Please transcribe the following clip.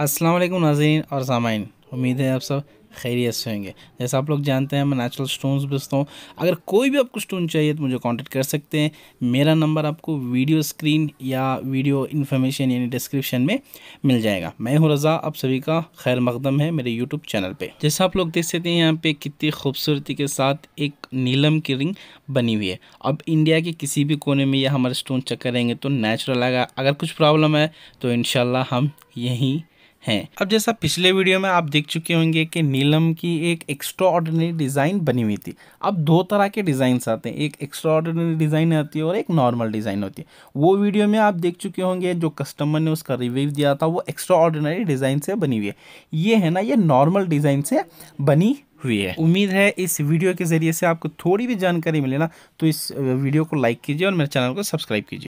असलम नाजीन और सामाइन उम्मीद है आप सब खैरियत से होंगे जैसा आप लोग जानते हैं मैं नेचुरल स्टोन्स बेचता हूँ अगर कोई भी आपको स्टोन चाहिए तो मुझे कांटेक्ट कर सकते हैं मेरा नंबर आपको वीडियो स्क्रीन या वीडियो इन्फॉर्मेशन यानी डिस्क्रिप्शन में मिल जाएगा मैं हूँ रज़ा आप सभी का खैर मकदम है मेरे यूट्यूब चैनल पर जैसे आप लोग देख सकते हैं यहाँ पर कितनी खूबसूरती के साथ एक नीलम की रिंग बनी हुई है अब इंडिया के किसी भी कोने में यह हमारे स्टोन चक्कर रहेंगे तो नेचुरल आएगा अगर कुछ प्रॉब्लम है तो इन हम यहीं हैं अब जैसा पिछले वीडियो में आप देख चुके होंगे कि नीलम की एक एक्स्ट्रा ऑर्डिनरी डिज़ाइन बनी हुई थी अब दो तरह के डिज़ाइंस आते हैं एक एक्स्ट्रा ऑर्डिनरी डिज़ाइन आती है और एक नॉर्मल डिज़ाइन होती है वो वीडियो में आप देख चुके होंगे जो कस्टमर ने उसका रिव्यू दिया था वो एक्स्ट्रा ऑर्डिनरी डिज़ाइन से बनी हुई है ये है ना ये नॉर्मल डिज़ाइन से बनी हुई है उम्मीद है इस वीडियो के ज़रिए से आपको थोड़ी भी जानकारी मिले ना तो इस वीडियो को लाइक कीजिए और मेरे चैनल को सब्सक्राइब कीजिए